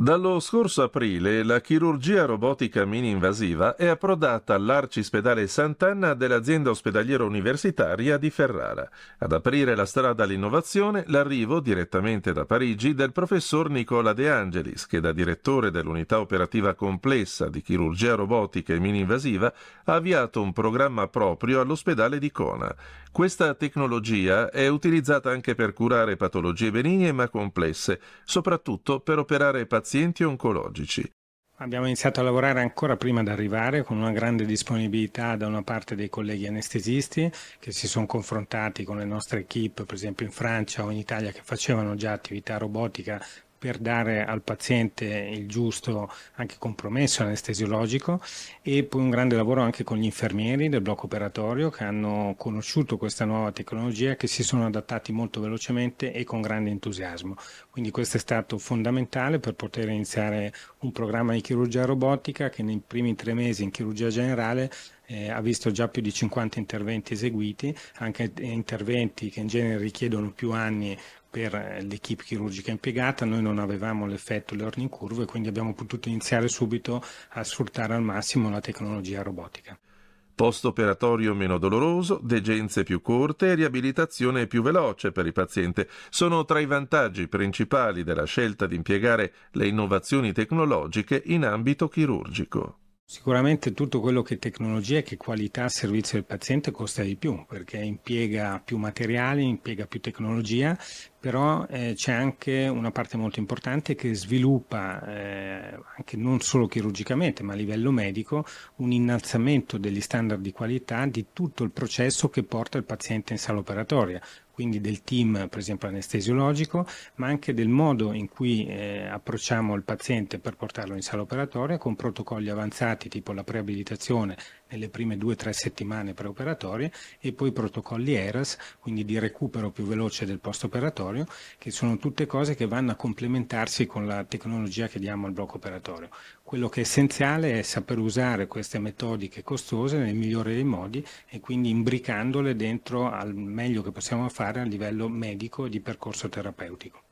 Dallo scorso aprile la chirurgia robotica mini-invasiva è approdata all'arcispedale Sant'Anna dell'azienda ospedaliera universitaria di Ferrara. Ad aprire la strada all'innovazione l'arrivo direttamente da Parigi del professor Nicola De Angelis, che da direttore dell'unità operativa complessa di chirurgia robotica e mini-invasiva ha avviato un programma proprio all'ospedale di Cona. Questa tecnologia è utilizzata anche per curare patologie benigne ma complesse, soprattutto per operare pazienti pazienti oncologici. Abbiamo iniziato a lavorare ancora prima di arrivare con una grande disponibilità da una parte dei colleghi anestesisti che si sono confrontati con le nostre equip, per esempio in Francia o in Italia, che facevano già attività robotica per dare al paziente il giusto anche compromesso anestesiologico e poi un grande lavoro anche con gli infermieri del blocco operatorio che hanno conosciuto questa nuova tecnologia, che si sono adattati molto velocemente e con grande entusiasmo. Quindi questo è stato fondamentale per poter iniziare un programma di chirurgia robotica che nei primi tre mesi in chirurgia generale eh, ha visto già più di 50 interventi eseguiti, anche interventi che in genere richiedono più anni per eh, l'equipe chirurgica impiegata, noi non avevamo l'effetto learning curve e quindi abbiamo potuto iniziare subito a sfruttare al massimo la tecnologia robotica. Postoperatorio meno doloroso, degenze più corte e riabilitazione più veloce per il paziente sono tra i vantaggi principali della scelta di impiegare le innovazioni tecnologiche in ambito chirurgico. Sicuramente tutto quello che è tecnologia e che qualità al servizio del paziente costa di più perché impiega più materiali, impiega più tecnologia, però eh, c'è anche una parte molto importante che sviluppa eh, anche non solo chirurgicamente ma a livello medico un innalzamento degli standard di qualità di tutto il processo che porta il paziente in sala operatoria, quindi del team, per esempio anestesiologico, ma anche del modo in cui eh, approcciamo il paziente per portarlo in sala operatoria con protocolli avanzati tipo la preabilitazione nelle prime due o tre settimane preoperatorie e poi protocolli ERAS, quindi di recupero più veloce del postoperatorio, che sono tutte cose che vanno a complementarsi con la tecnologia che diamo al blocco operatorio. Quello che è essenziale è saper usare queste metodiche costose nel migliore dei modi e quindi imbricandole dentro al meglio che possiamo fare a livello medico e di percorso terapeutico.